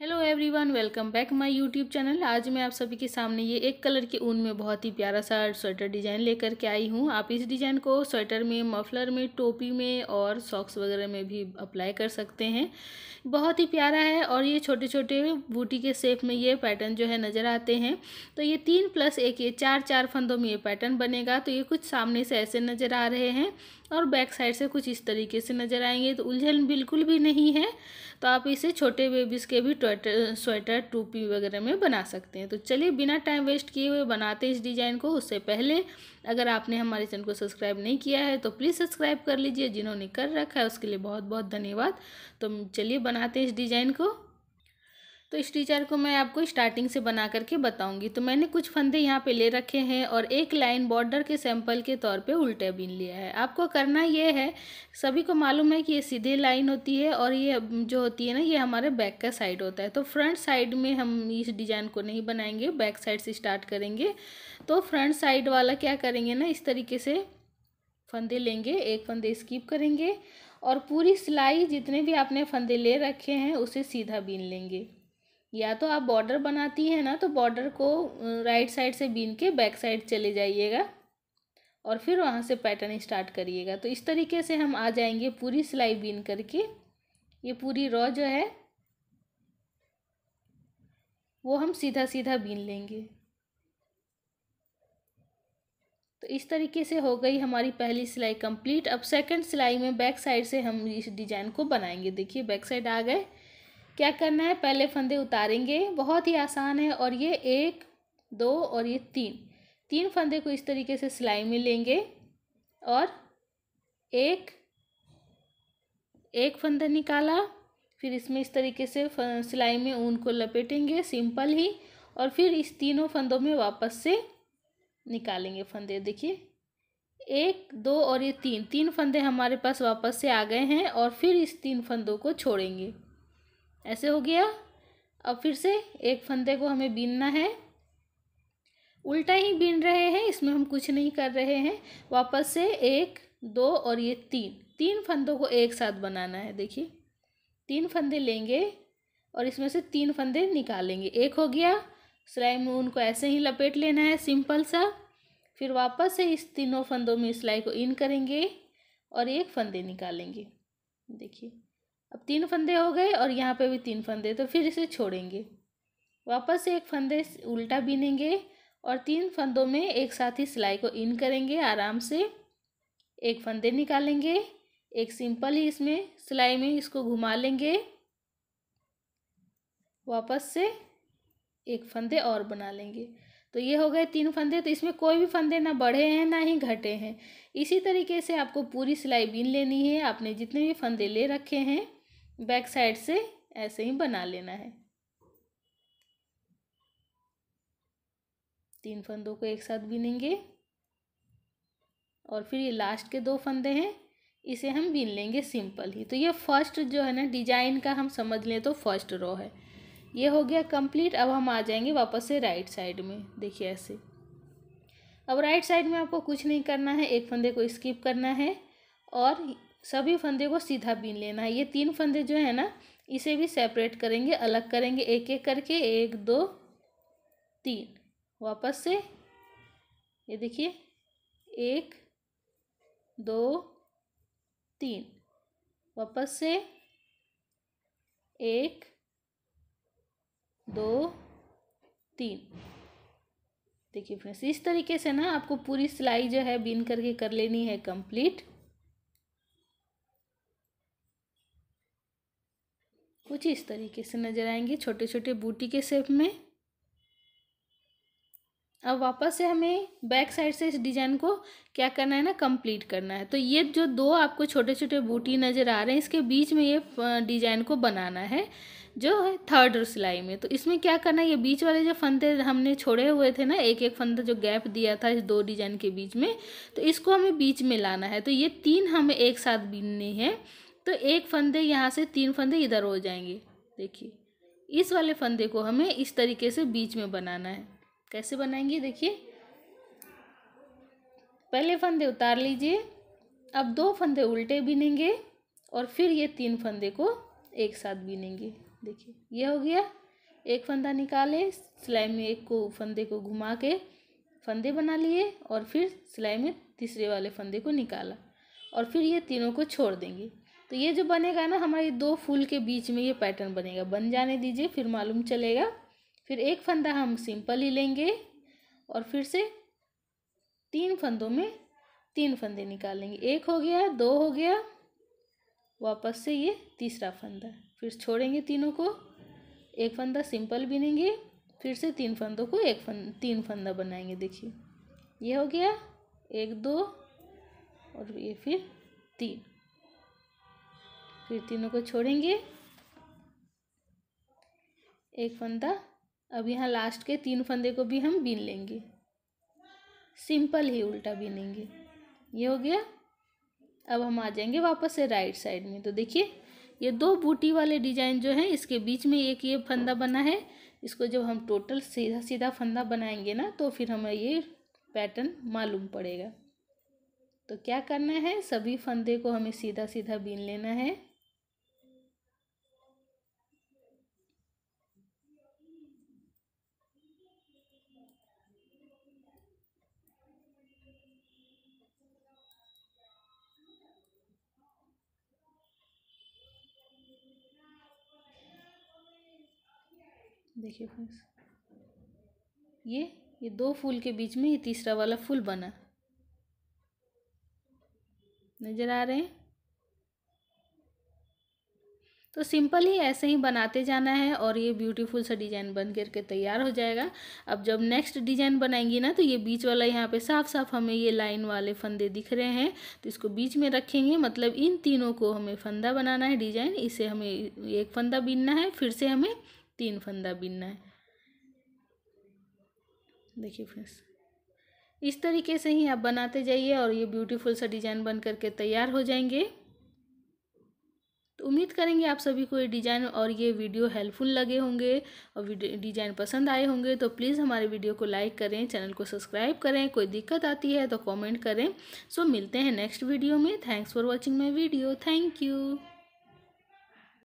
hello everyone welcome back my YouTube channel आज मैं आप सभी के सामने ये एक कलर के ऊन में बहुत ही प्यारा सा स्वेटर डिज़ाइन लेकर के आई हूँ आप इस डिज़ाइन को स्वेटर में मफलर में टोपी में और सॉक्स वगैरह में भी अप्लाई कर सकते हैं बहुत ही प्यारा है और ये छोटे छोटे बूटी के सेप में ये पैटर्न जो है नज़र आते हैं तो ये तीन प्लस एक ये चार चार फंदों में ये पैटर्न बनेगा तो ये कुछ सामने से ऐसे नज़र आ रहे हैं और बैक साइड से कुछ इस तरीके से नज़र आएंगे तो उलझन बिल्कुल भी नहीं है तो आप इसे छोटे बेबीज़ के भी ट्वेटर स्वेटर टोपी वगैरह में बना सकते हैं तो चलिए बिना टाइम वेस्ट किए हुए बनाते इस डिज़ाइन को उससे पहले अगर आपने हमारे चैनल को सब्सक्राइब नहीं किया है तो प्लीज़ सब्सक्राइब कर लीजिए जिन्होंने कर रखा है उसके लिए बहुत बहुत धन्यवाद तो चलिए बनाते हैं इस डिज़ाइन को तो इस टीचर को मैं आपको स्टार्टिंग से बना करके बताऊंगी तो मैंने कुछ फंदे यहाँ पे ले रखे हैं और एक लाइन बॉर्डर के सैंपल के तौर पे उल्टे बीन लिया है आपको करना ये है सभी को मालूम है कि ये सीधे लाइन होती है और ये जो होती है ना ये हमारे बैक का साइड होता है तो फ्रंट साइड में हम इस डिज़ाइन को नहीं बनाएंगे बैक साइड से स्टार्ट करेंगे तो फ्रंट साइड वाला क्या करेंगे ना इस तरीके से फंदे लेंगे एक फंदे स्कीप करेंगे और पूरी सिलाई जितने भी आपने फंदे ले रखे हैं उसे सीधा बीन लेंगे या तो आप बॉर्डर बनाती हैं ना तो बॉर्डर को राइट साइड से बीन के बैक साइड चले जाइएगा और फिर वहाँ से पैटर्न स्टार्ट करिएगा तो इस तरीके से हम आ जाएंगे पूरी सिलाई बीन करके ये पूरी रॉ जो है वो हम सीधा सीधा बीन लेंगे तो इस तरीके से हो गई हमारी पहली सिलाई कंप्लीट अब सेकंड सिलाई में बैक साइड से हम इस डिजाइन को बनाएंगे देखिए बैक साइड आ गए क्या करना है पहले फंदे उतारेंगे बहुत ही आसान है और ये एक दो और ये तीन तीन फंदे को इस तरीके से सिलाई में लेंगे और एक एक फंदा निकाला फिर इसमें इस तरीके से सिलाई में ऊन को लपेटेंगे सिंपल ही और फिर इस तीनों फंदों में वापस से निकालेंगे फंदे देखिए एक दो और ये तीन तीन फंदे हमारे पास वापस से आ गए हैं और फिर इस तीन फंदों को छोड़ेंगे ऐसे हो गया अब फिर से एक फंदे को हमें बीनना है उल्टा ही बीन रहे हैं इसमें हम कुछ नहीं कर रहे हैं वापस से एक दो और ये तीन तीन फंदों को एक साथ बनाना है देखिए तीन फंदे लेंगे और इसमें से तीन फंदे निकालेंगे एक हो गया सिलाई में उनको ऐसे ही लपेट लेना है सिंपल सा फिर वापस से इस तीनों फंदों में सिलाई को इन करेंगे और एक फंदे निकालेंगे देखिए अब तीन फंदे हो गए और यहाँ पे भी तीन फंदे तो फिर इसे छोड़ेंगे वापस से एक फंदे उल्टा बीनेंगे और तीन फंदों में एक साथ ही सिलाई को इन करेंगे आराम से एक फंदे निकालेंगे एक सिंपल ही इसमें सिलाई में इसको घुमा लेंगे वापस से एक फंदे और बना लेंगे तो ये हो गए तीन फंदे तो इसमें कोई भी फंदे ना बढ़े हैं ना ही घटे हैं इसी तरीके से आपको पूरी सिलाई बीन लेनी है आपने जितने भी फंदे ले रखे हैं बैक साइड से ऐसे ही बना लेना है तीन फंदों को एक साथ बीनेंगे और फिर ये लास्ट के दो फंदे हैं इसे हम बीन लेंगे सिंपल ही तो ये फर्स्ट जो है ना डिजाइन का हम समझ लें तो फर्स्ट रो है ये हो गया कंप्लीट अब हम आ जाएंगे वापस से राइट साइड में देखिए ऐसे अब राइट साइड में आपको कुछ नहीं करना है एक फंदे को स्किप करना है और सभी फंदे को सीधा बीन लेना है ये तीन फंदे जो है ना इसे भी सेपरेट करेंगे अलग करेंगे एक एक करके एक दो तीन वापस से ये देखिए एक दो तीन वापस से एक दो तीन देखिए फ्रेंड्स इस तरीके से ना आपको पूरी सिलाई जो है बीन करके कर लेनी है कंप्लीट कुछ इस तरीके से नज़र आएंगे छोटे छोटे बूटी के शेप में अब वापस से हमें बैक साइड से इस डिज़ाइन को क्या करना है ना कंप्लीट करना है तो ये जो दो आपको छोटे छोटे बूटी नज़र आ रहे हैं इसके बीच में ये डिज़ाइन को बनाना है जो है थर्ड सिलाई में तो इसमें क्या करना है ये बीच वाले जो फंदे हमने छोड़े हुए थे ना एक एक फंदा जो गैप दिया था इस दो डिज़ाइन के बीच में तो इसको हमें बीच में लाना है तो ये तीन हमें एक साथ बीनने हैं तो एक फंदे यहाँ से तीन फंदे इधर हो जाएंगे देखिए इस वाले फंदे को हमें इस तरीके से बीच में बनाना है कैसे बनाएंगे देखिए पहले फंदे उतार लीजिए अब दो फंदे उल्टे बीनेंगे और फिर ये तीन फंदे को एक साथ बीनेंगे देखिए ये हो गया एक फंदा निकाले सिलाई में एक को फंदे को घुमा के फंदे बना लिए और फिर सिलाई में तीसरे वाले फंदे को निकाला और फिर ये तीनों को छोड़ देंगे तो ये जो बनेगा ना हमारे दो फूल के बीच में ये पैटर्न बनेगा बन जाने दीजिए फिर मालूम चलेगा फिर एक फंदा हम सिंपल ही लेंगे और फिर से तीन फंदों में तीन फंदे निकालेंगे एक हो गया दो हो गया वापस से ये तीसरा फंदा फिर छोड़ेंगे तीनों को एक फंदा सिंपल बिनेंगे फिर से तीन फंदों को एक फंद तीन फंदा बनाएंगे देखिए ये हो गया एक दो और ये फिर तीन फिर तीनों को छोड़ेंगे एक फंदा अब यहाँ लास्ट के तीन फंदे को भी हम बीन लेंगे सिंपल ही उल्टा बीनेंगे ये हो गया अब हम आ जाएंगे वापस से राइट साइड में तो देखिए ये दो बूटी वाले डिजाइन जो हैं इसके बीच में एक ये फंदा बना है इसको जब हम टोटल सीधा सीधा फंदा बनाएंगे ना तो फिर हमें ये पैटर्न मालूम पड़ेगा तो क्या करना है सभी फंदे को हमें सीधा सीधा बीन लेना है देखिए फ्रेंड्स ये ये दो फूल के बीच में ये तीसरा वाला फूल बना नज़र आ रहे हैं तो सिंपल ही ऐसे ही बनाते जाना है और ये ब्यूटीफुल सा डिज़ाइन बन करके तैयार हो जाएगा अब जब नेक्स्ट डिज़ाइन बनाएंगी ना तो ये बीच वाला यहाँ पे साफ साफ हमें ये लाइन वाले फंदे दिख रहे हैं तो इसको बीच में रखेंगे मतलब इन तीनों को हमें फंदा बनाना है डिज़ाइन इसे हमें एक फंदा बीनना है फिर से हमें तीन फंदा बिनना है देखिए फ्रेंड्स इस तरीके से ही आप बनाते जाइए और ये ब्यूटीफुल सा डिज़ाइन बन करके तैयार हो जाएंगे तो उम्मीद करेंगे आप सभी को ये डिज़ाइन और ये वीडियो हेल्पफुल लगे होंगे और डिज़ाइन पसंद आए होंगे तो प्लीज़ हमारे वीडियो को लाइक करें चैनल को सब्सक्राइब करें कोई दिक्कत आती है तो कमेंट करें सो मिलते हैं नेक्स्ट वीडियो में thanks for watching my video thank you